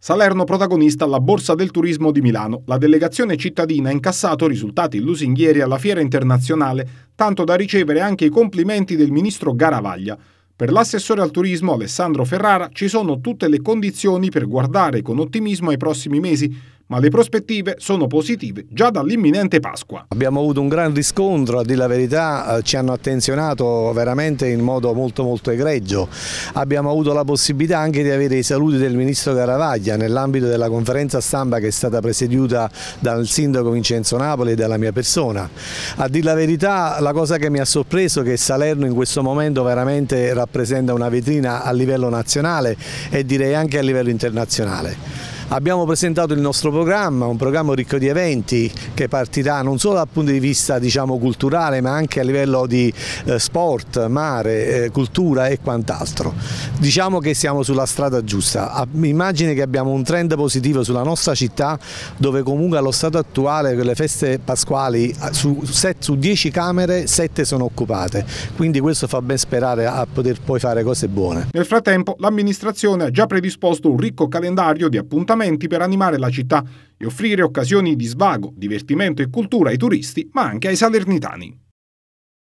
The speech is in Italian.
Salerno protagonista alla Borsa del Turismo di Milano. La delegazione cittadina ha incassato risultati lusinghieri alla fiera internazionale, tanto da ricevere anche i complimenti del ministro Garavaglia. Per l'assessore al turismo Alessandro Ferrara ci sono tutte le condizioni per guardare con ottimismo ai prossimi mesi ma le prospettive sono positive già dall'imminente Pasqua. Abbiamo avuto un gran riscontro, a dire la verità, eh, ci hanno attenzionato veramente in modo molto molto egregio. Abbiamo avuto la possibilità anche di avere i saluti del Ministro Caravaglia nell'ambito della conferenza stampa che è stata presieduta dal Sindaco Vincenzo Napoli e dalla mia persona. A dire la verità, la cosa che mi ha sorpreso è che Salerno in questo momento veramente rappresenta una vetrina a livello nazionale e direi anche a livello internazionale. Abbiamo presentato il nostro programma, un programma ricco di eventi che partirà non solo dal punto di vista diciamo, culturale ma anche a livello di eh, sport, mare, eh, cultura e quant'altro. Diciamo che siamo sulla strada giusta, a, che abbiamo un trend positivo sulla nostra città dove comunque allo stato attuale per le feste pasquali su, set, su 10 camere 7 sono occupate, quindi questo fa ben sperare a poter poi fare cose buone. Nel frattempo l'amministrazione ha già predisposto un ricco calendario di appuntamenti appartamenti per animare la città e offrire occasioni di svago, divertimento e cultura ai turisti, ma anche ai salernitani.